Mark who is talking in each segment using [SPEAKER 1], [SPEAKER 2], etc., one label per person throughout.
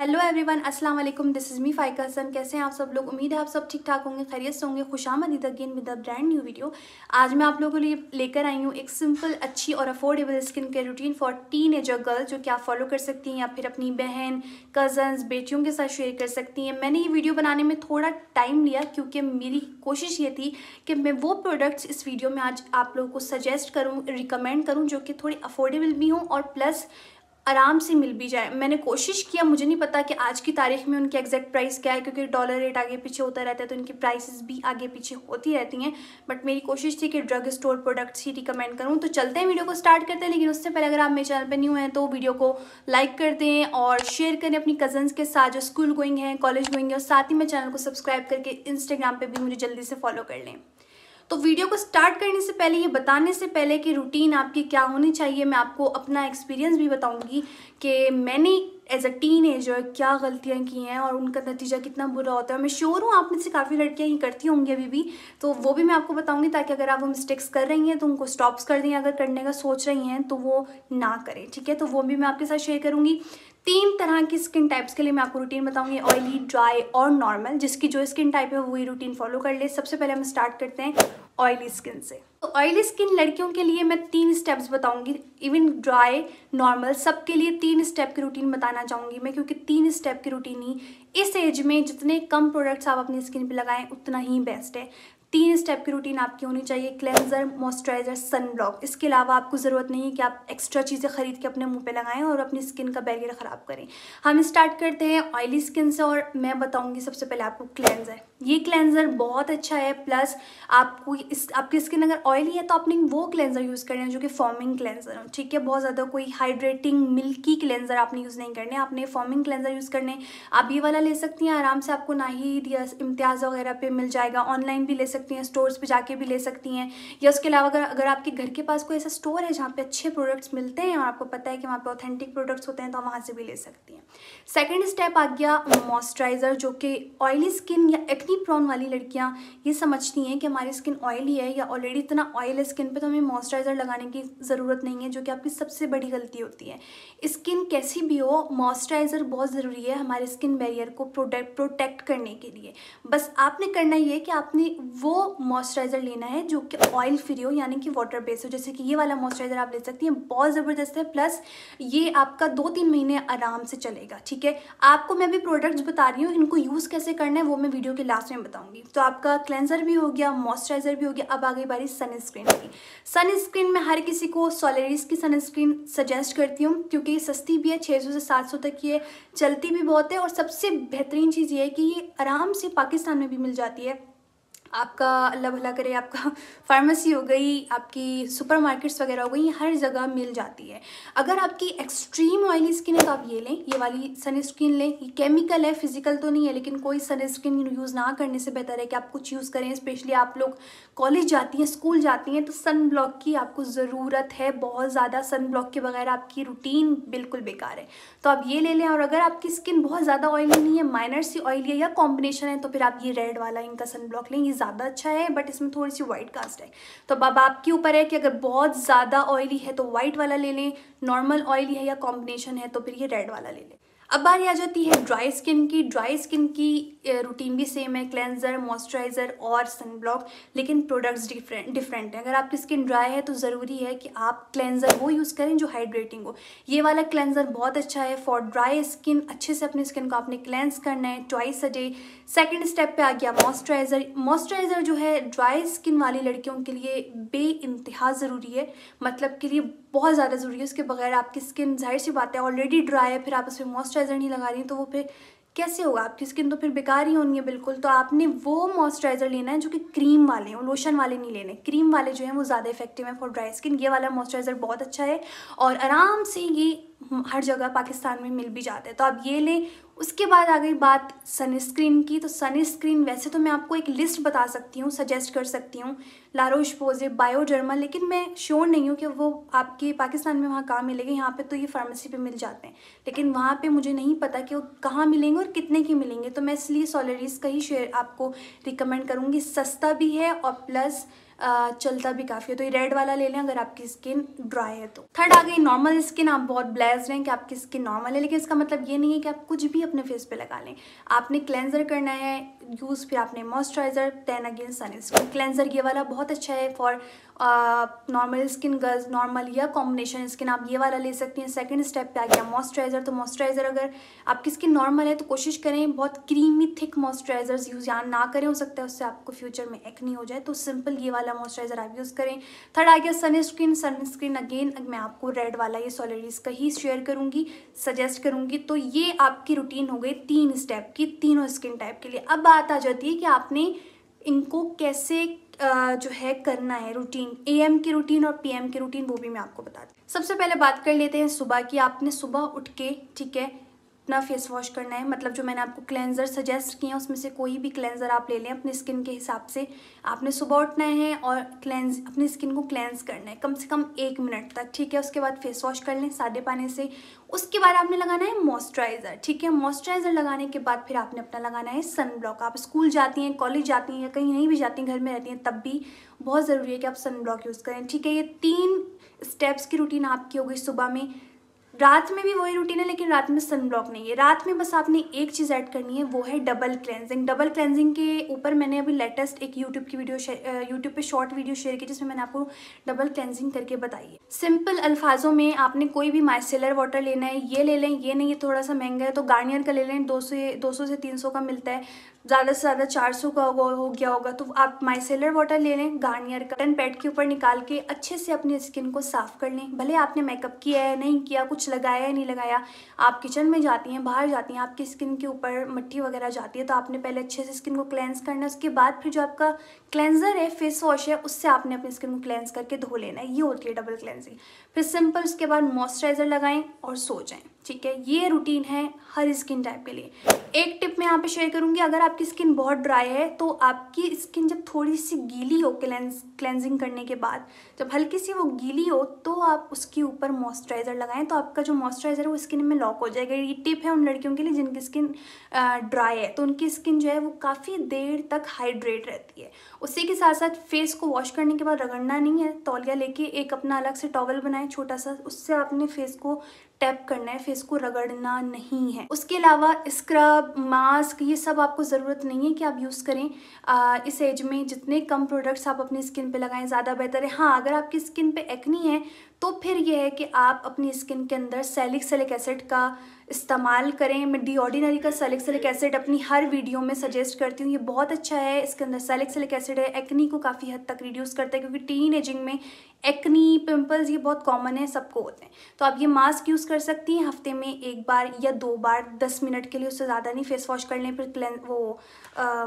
[SPEAKER 1] hello everyone अस्सलाम वालेकुम this is me Faika Hasan कैसे हैं आप सब लोग उम्मीद है आप सब ठीक ठाक होंगे खैरियत से होंगे खुश आमदीद again with a brand new video आज मैं आप लोगों के लिए लेकर आई हूँ एक सिंपल अच्छी और affordable skin care routine for teenager girl जो कि आप फॉलो कर सकती हैं या फिर अपनी बहन कजन्स बेटियों के साथ शेयर कर सकती हैं मैंने ये वीडियो बनाने में थोड़ा टाइम लिया क्योंकि मेरी कोशिश ये थी कि मैं वो प्रोडक्ट्स इस वीडियो में आज आप लोगों को सजेस्ट करूँ रिकमेंड करूँ जो कि थोड़ी अफोर्डेबल भी हों और प्लस आराम से मिल भी जाए मैंने कोशिश किया मुझे नहीं पता कि आज की तारीख में उनकी एग्जैक्ट प्राइस क्या है क्योंकि डॉलर रेट आगे पीछे होता रहता है तो इनकी प्राइसेस भी आगे पीछे होती रहती हैं बट मेरी कोशिश थी कि ड्रग स्टोर प्रोडक्ट्स ही रिकमेंड करूँ तो चलते हैं वीडियो को स्टार्ट करते हैं लेकिन उससे पहले अगर आप मेरे चैनल पर न्यू हैं तो वीडियो को लाइक कर दें और शेयर करें अपनी कजन्स के साथ जो स्कूल गोइंग हैं कॉलेज गोइंग है और साथ ही मेरे चैनल को सब्सक्राइब करके इंस्टाग्राम पर भी मुझे जल्दी से फॉलो कर लें तो वीडियो को स्टार्ट करने से पहले ये बताने से पहले कि रूटीन आपकी क्या होनी चाहिए मैं आपको अपना एक्सपीरियंस भी बताऊंगी कि मैंने एज अ टीन एजर क्या गलतियाँ की हैं और उनका नतीजा कितना बुरा होता है मैं श्योर हूँ आप में से काफ़ी लड़कियाँ ही करती होंगी अभी भी तो वो भी मैं आपको बताऊँगी ताकि अगर आप वो मिस्टेक्स कर रही हैं तो उनको स्टॉप्स कर दें अगर करने का सोच रही हैं तो वो ना करें ठीक है तो वो भी मैं आपके साथ शेयर करूँगी तीन तरह की स्किन टाइप्स के लिए मैं आपको रूटीन बताऊंगी ऑयली ड्राई और नॉर्मल जिसकी जो स्किन टाइप है वही रूटीन फॉलो कर ले सबसे पहले हम स्टार्ट करते हैं ऑयली स्किन से तो ऑयली स्किन लड़कियों के लिए मैं तीन स्टेप्स बताऊंगी इवन ड्राई नॉर्मल सबके लिए तीन स्टेप की रूटीन बताना चाहूँगी मैं क्योंकि तीन स्टेप की रूटीन ही इस एज में जितने कम प्रोडक्ट्स आप अपनी स्किन पे लगाएं उतना ही बेस्ट है तीन स्टेप की रूटीन आपकी होनी चाहिए क्लेंजर मॉइस्चराइजर सन ब्लॉक इसके अलावा आपको ज़रूरत नहीं है कि आप एक्स्ट्रा चीज़ें खरीद के अपने मुंह पे लगाएं और अपनी स्किन का बैरियर ख़राब करें हम स्टार्ट करते हैं ऑयली स्किन से और मैं बताऊंगी सबसे पहले आपको क्लेंजर ये क्लेंजर बहुत अच्छा है प्लस आपको इस आपकी स्किन अगर ऑयली है तो आपने वो क्लेंजर यूज़ करना है जो कि फॉर्मिंग क्लेंजर हो ठीक है बहुत ज़्यादा कोई हाइड्रेटिंग मिल्की क्लेंजर आपने यूज़ नहीं करने आपने फॉर्मिंग क्लेंजर यूज़ करने आप ये वाला ले सकती हैं आराम से आपको ना ही इम्तियाज़ वगैरह पर मिल जाएगा ऑनलाइन भी ले सकते सकती हैं स्टोर्स पे जाके भी ले सकती हैं या उसके अलावा अगर अगर आपके घर के पास कोई ऐसा स्टोर है जहाँ पे अच्छे प्रोडक्ट्स मिलते हैं और आपको पता है कि वहाँ पे ऑथेंटिक प्रोडक्ट्स होते हैं तो वहाँ से भी ले सकती हैं सेकेंड स्टेप आ गया मॉइस्चराइज़र जो कि ऑयली स्किन या एक्नी प्रॉन वाली लड़कियाँ ये समझती हैं कि हमारी स्किन ऑयली है या ऑलरेडी इतना ऑयल है स्किन पर तो हमें मॉइस्चराइज़र लगाने की ज़रूरत नहीं है जो कि आपकी सबसे बड़ी गलती होती है स्किन कैसी भी हो मॉइस्चराइज़र बहुत ज़रूरी है हमारे स्किन बैरियर को प्रोटेक्ट प्रोटेक्ट करने के लिए बस आपने करना ये कि आपने वो मॉइस्चराइज़र लेना है जो कि ऑयल फ्री हो यानी कि वाटर बेस हो जैसे कि ये वाला मॉइस्चराइज़र आप ले सकती हैं बहुत ज़बरदस्त है प्लस ये आपका दो तीन महीने आराम से चलेगा ठीक है आपको मैं भी प्रोडक्ट्स बता रही हूँ इनको यूज़ कैसे करना है वो मैं वीडियो के लास्ट में बताऊँगी तो आपका क्लेंजर भी हो गया मॉइस्चराइज़र भी हो गया अब आ गई बारी सनस्क्रीन की सनस्क्रीन में हर किसी को सोलेरिस की सनस्क्रीन सजेस्ट करती हूँ क्योंकि ये सस्ती भी है छः से सात तक ये चलती भी बहुत है और सबसे बेहतरीन चीज़ ये है कि ये आराम से पाकिस्तान में भी मिल जाती है आपका अल्लाह भला करे आपका फार्मेसी हो गई आपकी सुपर मार्केट्स वगैरह हो गई हर जगह मिल जाती है अगर आपकी एक्सट्रीम ऑयली स्किन है तो आप ये लें ये वाली सनस्क्रीन लें ये केमिकल है फिजिकल तो नहीं है लेकिन कोई सनस्क्रीन यूज़ ना करने से बेहतर है कि आप कुछ यूज़ करें स्पेशली आप लोग कॉलेज जाती हैं स्कूल जाती हैं तो सन ब्लॉक की आपको ज़रूरत है बहुत ज़्यादा सन ब्लॉक के बगैर आपकी रूटीन बिल्कुल बेकार है तो आप ये ले लें और अगर आपकी स्किन बहुत ज़्यादा ऑयली नहीं है माइनर सी ऑयली है या कॉम्बिनेशन है तो फिर आप ये रेड वाला इनका सन ब्लॉक लें ज़्यादा अच्छा है बट इसमें थोड़ी सी वाइट कास्ट है तो अब आपके ऊपर है कि अगर बहुत ज़्यादा ऑयली है तो वाइट वाला ले लें नॉर्मल ऑयली है या कॉम्बिनेशन है तो फिर ये रेड वाला ले लें अब बारी आ जाती है ड्राई स्किन की ड्राई स्किन की रूटीन भी सेम है क्लेंजर मॉइस्चराइज़र और सनब्लॉक लेकिन प्रोडक्ट्स डिफरेंट डिफरेंट हैं अगर आपकी स्किन ड्राई है तो ज़रूरी है कि आप क्लेंजर वो यूज़ करें जो हाइड्रेटिंग हो ये वाला क्लेंजर बहुत अच्छा है फॉर ड्राई स्किन अच्छे से अपनी स्किन को आपने क्लेंस करना है twice a day second step पर आ गया मॉइस्चराइज़र मॉइस्चराइज़र जो है ड्राई स्किन वाली लड़कियों के लिए बे ज़रूरी है मतलब के लिए बहुत ज़्यादा ज़रूरी है उसके बगैर आपकी स्किन जाहिर सी बात है ऑलरेडी ड्राई है फिर आप उसमें मॉइस्चराइज़र नहीं लगा रही तो वो फिर कैसे होगा आपकी स्किन तो फिर बेकार ही होनी है बिल्कुल तो आपने वो मॉइस्चराइज़र लेना है जो कि क्रीम वाले हैं लोशन वाले नहीं लेने क्रीम वाले जो हैं वो ज़्यादा इफेक्टिव हैं फॉर ड्राई स्किन ये वाला मॉइस्चराइज़र बहुत अच्छा है और आराम से ये हर जगह पाकिस्तान में मिल भी जाता है तो आप ये लें उसके बाद आ गई बात सनस्क्रीन की तो सनस्क्रीन वैसे तो मैं आपको एक लिस्ट बता सकती हूँ सजेस्ट कर सकती हूँ लारोश पोजे बायोडर्मा लेकिन मैं श्योर नहीं हूँ कि वो आपके पाकिस्तान में वहाँ कहाँ मिलेंगे यहाँ पे तो ये फार्मेसी पे मिल जाते हैं लेकिन वहाँ पे मुझे नहीं पता कि वो कहाँ मिलेंगे और कितने के मिलेंगे तो मैं इसलिए सॉलरीज का ही शेयर आपको रिकमेंड करूँगी सस्ता भी है और प्लस चलता भी काफ़ी है तो ये रेड वाला ले लें अगर आपकी स्किन ड्राई है तो थर्ड आ गई नॉर्मल स्किन आप बहुत ब्लेज हैं कि आपकी स्किन नॉर्मल है लेकिन इसका मतलब ये नहीं है कि आप कुछ भी अपने फेस पे लगा लें आपने क्लेंजर करना है यूज़ फिर आपने moisturizer then again sunscreen cleanser ये वाला बहुत अच्छा है for normal skin girls normal या कॉम्बिनेशन स्किन आप ये वाला ले सकती हैं सेकेंड स्टेप पे आ गया मॉइस्चराइजर तो मॉइस्चराइजर अगर आपकी स्किन नॉर्मल है तो कोशिश करें बहुत क्रीमी थिक मॉइस्चराइजर यूज़ यहाँ ना करें हो सकता है उससे आपको फ्यूचर में एक्नी हो जाए तो सिंपल ये वाला वाला मॉइस्चराइज़र आप यूज़ करें थर्ड आ गया सनस्क्रीन सनस्क्रीन अगेन मैं आपको रेड वाला ये सोलरीज का ही शेयर करूँगी सजेस्ट करूँगी तो ये आपकी रूटीन हो गई तीन स्टेप की तीनों स्किन टाइप के लिए अब बात आ जाती है कि आपने इनको कैसे जो है करना है रूटीन एएम की रूटीन और पीएम की रूटीन वो भी मैं आपको बताती सबसे पहले बात कर लेते हैं सुबह की आपने सुबह उठ के ठीक है अपना फेस वॉश करना है मतलब जो मैंने आपको क्लेंजर सजेस्ट किए हैं उसमें से कोई भी क्लेंजर आप ले लें अपनी स्किन के हिसाब से आपने सुबह उठना है और क्लेंज अपनी स्किन को क्लेंज करना है कम से कम एक मिनट तक ठीक है उसके बाद फेस वॉश कर लें सादे पानी से उसके बाद आपने लगाना है मॉइस्चराइज़र ठीक है मॉइस्चराइज़र लगाने के बाद फिर आपने अपना लगाना है सन ब्लॉक आप स्कूल जाती हैं कॉलेज जाती हैं या कहीं नहीं भी जाती हैं घर में रहती हैं तब भी बहुत ज़रूरी है कि आप सन ब्लॉक यूज़ करें ठीक है ये तीन स्टेप्स की रूटीन आपकी हो गई सुबह में रात में भी वही रूटीन है लेकिन रात में सन ब्लॉक नहीं है रात में बस आपने एक चीज़ ऐड करनी है वो है डबल क्लेंजिंग डबल क्लेंजिंग के ऊपर मैंने अभी लेटेस्ट एक यूट्यूब की वीडियो यूट्यूब पे शॉर्ट वीडियो शेयर की जिसमें मैंने आपको डबल क्लेंजिंग करके बताई है सिंपल अल्फाजों में आपने कोई भी माइसेलर वाटर लेना है ये ले लें ये नहीं ये थोड़ा सा महंगा है तो गार्नियर का ले लें दो से दो से तीन का मिलता है ज़्यादा से ज़्यादा चार सौ का होगा हो गया होगा तो आप माइसेलर वाटर ले लें गार्नियर का टन पैड के ऊपर निकाल के अच्छे से अपनी स्किन को साफ कर लें भले आपने मेकअप किया है नहीं किया कुछ लगाया है नहीं लगाया आप किचन में जाती हैं बाहर जाती हैं आपकी स्किन के ऊपर मिट्टी वगैरह जाती है तो आपने पहले अच्छे से स्किन को क्लेंस करना है उसके बाद फिर जो आपका क्लेंजर है फेस वॉश है उससे आपने अपनी स्किन को क्लेंस करके धो लेना है ये होती है डबल क्लेंजिंग फिर सिंपल उसके बाद मॉइस्चराइजर लगाएं और सो जाएं ठीक है ये रूटीन है हर स्किन टाइप के लिए एक टिप मैं यहाँ पे शेयर करूँगी अगर आपकी स्किन बहुत ड्राई है तो आपकी स्किन जब थोड़ी सी गीली हो क्लेंज क्लेंजिंग करने के बाद जब हल्की सी वो गीली हो तो आप उसके ऊपर मॉइस्चराइज़र लगाएं तो आपका जो मॉइस्चराइज़र है वो स्किन में लॉक हो जाएगा ये टिप है उन लड़कियों के लिए जिनकी स्किन ड्राई है तो उनकी स्किन जो है वो काफ़ी देर तक हाइड्रेट रहती है उसी के साथ साथ फेस को वॉश करने के बाद रगड़ना नहीं है तौलिया लेके एक अपना अलग से टॉवल बनाएं छोटा सा उससे आपने फेस को टैप करना है फेस को रगड़ना नहीं है उसके अलावा स्क्रब मास्क ये सब आपको ज़रूरत नहीं है कि आप यूज़ करें आ, इस एज में जितने कम प्रोडक्ट्स आप अपनी स्किन पे लगाएं ज़्यादा बेहतर है हाँ अगर आपकी स्किन पे एक्नी है तो फिर यह है कि आप अपनी स्किन के अंदर सैलिक सेलिक एसिड का इस्तेमाल करें मैं डी ऑर्डिनरी का सैलिक सेलिक एसिड अपनी हर वीडियो में सजेस्ट करती हूँ ये बहुत अच्छा है इसके अंदर सैलिक सेलिक एसिड है एक्नी को काफ़ी हद तक रिड्यूस करता है क्योंकि टीन एजिंग में एक्नी पिंपल्स ये बहुत कॉमन है सबको होते हैं तो आप ये मास्क यूज़ कर सकती हैं हफ्ते में एक बार या दो बार दस मिनट के लिए उससे ज़्यादा नहीं फेस वॉश कर लें फिर क्लें वो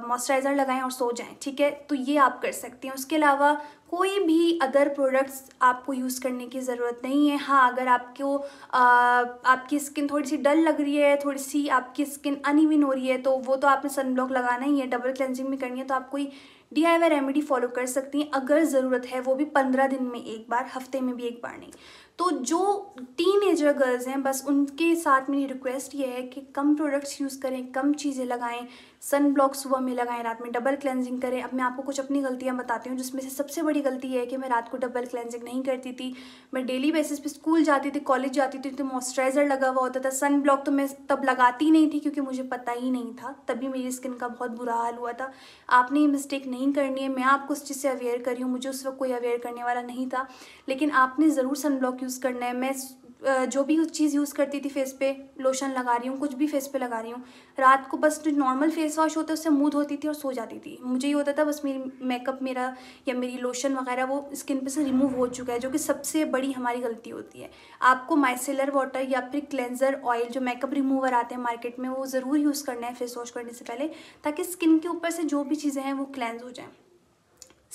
[SPEAKER 1] मॉइस्चराइज़र लगाएं और सो जाएं ठीक है तो ये आप कर सकती हैं उसके अलावा कोई भी अदर प्रोडक्ट्स आपको यूज़ करने की की ज़रूरत नहीं है हाँ अगर आपको आपकी स्किन थोड़ी सी डल लग रही है थोड़ी सी आपकी स्किन अनइवन हो रही है तो वो तो आपने सनब्लॉक लगाना ही है डबल क्लेंजिंग भी करनी है तो आप कोई D I Y remedy follow कर सकती हैं अगर ज़रूरत है वो भी पंद्रह दिन में एक बार हफ्ते में भी एक बार नहीं तो जो टीन एजर गर्ल्स हैं बस उनके साथ मेरी रिक्वेस्ट ये है कि कम प्रोडक्ट्स यूज़ करें कम चीज़ें लगाएं सन ब्लॉक सुबह में लगाएं रात में डबल क्लेंजिंग करें अब मैं आपको कुछ अपनी गलतियाँ बताती हूँ जिसमें से सबसे बड़ी गलती है कि मैं रात को डबल क्लेंजिंग नहीं करती थी मैं डेली बेसिस पे स्कूल जाती थी कॉलेज जाती थी तो मॉइस्चराइज़र लगा हुआ होता था सन ब्लॉक तो मैं तब लगाती नहीं थी क्योंकि मुझे पता ही नहीं था तभी मेरी स्किन का बहुत बुरा हाल हुआ था आपने ये मिस्टेक नहीं करनी है मैं आपको उस चीज़ से अवेयर करी हूँ मुझे उस वक्त कोई अवेयर करने वाला नहीं था लेकिन आपने ज़रूर सन ब्लॉक यूज़ करना है मैं जो भी उस चीज़ यूज़ करती थी फेस पे लोशन लगा रही हूँ कुछ भी फेस पे लगा रही हूँ रात को बस जो नॉर्मल फेस वॉश होता है उससे मुँह धोती थी और सो जाती थी मुझे ये होता था बस मेरी मेकअप मेरा या मेरी लोशन वगैरह वो स्किन पे से रिमूव हो चुका है जो कि सबसे बड़ी हमारी गलती होती है आपको माइसेलर वाटर या फिर क्लेंजर ऑयल जो मेकअप रिमूवर आते हैं मार्केट में वो ज़रूर यूज़ करना है फेस वॉश करने से पहले ताकि स्किन के ऊपर से जो भी चीज़ें हैं वो क्लेंज हो जाएँ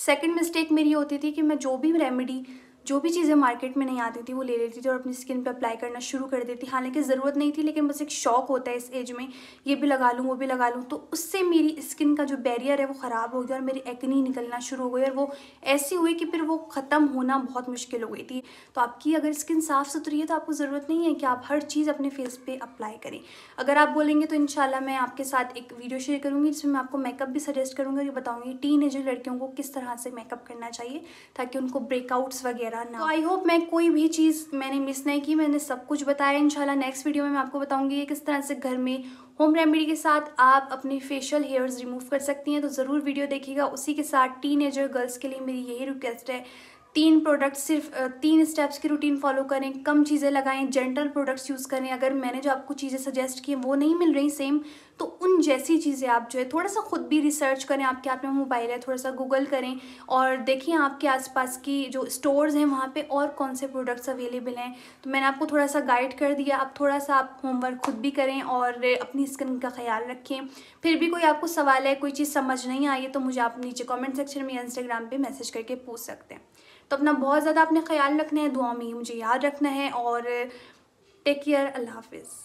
[SPEAKER 1] सेकेंड मिस्टेक मेरी होती थी कि मैं जो भी रेमेडी जो भी चीज़ें मार्केट में नहीं आती थी वो ले लेती थी और अपनी स्किन पे अप्लाई करना शुरू कर देती हालांकि ज़रूरत नहीं थी लेकिन बस एक शौक होता है इस एज में ये भी लगा लूँ वो भी लगा लूँ तो उससे मेरी स्किन का जो बैरियर है वो ख़राब हो गया और मेरी एक्नी निकलना शुरू हो गई और वो ऐसी हुई कि फिर वो ख़त्म होना बहुत मुश्किल हो गई थी तो आपकी अगर स्किन साफ़ सुथरी है तो आपको ज़रूरत नहीं है कि आप हर चीज़ अपने फेस पर अप्लाई करें अगर आप बोलेंगे तो इन मैं आपके साथ एक वीडियो शेयर करूँगी जिसमें मैं आपको मेकअप भी सजेस्ट करूँगी और ये बताऊँगी टीन लड़कियों को किस तरह से मेकअप करना चाहिए ताकि उनको ब्रेकआउट्स वगैरह वगैरह ना तो आई होप मैं कोई भी चीज़ मैंने मिस नहीं की मैंने सब कुछ बताया इंशाल्लाह नेक्स्ट वीडियो में मैं आपको बताऊंगी कि किस तरह से घर में होम रेमेडी के साथ आप अपने फेशियल हेयर्स रिमूव कर सकती हैं तो ज़रूर वीडियो देखिएगा उसी के साथ टीन गर्ल्स के लिए मेरी यही रिक्वेस्ट है तीन प्रोडक्ट सिर्फ तीन स्टेप्स की रूटीन फॉलो करें कम चीज़ें लगाएं जेंटल प्रोडक्ट्स यूज़ करें अगर मैंने जो आपको चीज़ें सजेस्ट की वो नहीं मिल रही सेम तो उन जैसी चीज़ें आप जो है थोड़ा सा ख़ुद भी रिसर्च करें आपके हाथ में मोबाइल है थोड़ा सा गूगल करें और देखें आपके आसपास की जो स्टोर्स हैं वहाँ पे और कौन से प्रोडक्ट्स अवेलेबल हैं तो मैंने आपको थोड़ा सा गाइड कर दिया आप थोड़ा सा आप होमवर्क खुद भी करें और अपनी स्किन का ख्याल रखें फिर भी कोई आपको सवाल है कोई चीज़ समझ नहीं आई है तो मुझे आप नीचे कॉमेंट सेक्शन में इंस्टाग्राम पर मैसेज करके पूछ सकते हैं तो अपना बहुत ज़्यादा अपने ख्याल रखना है दुआ में मुझे याद रखना है और टेक केयर अल्लाह हाफिज़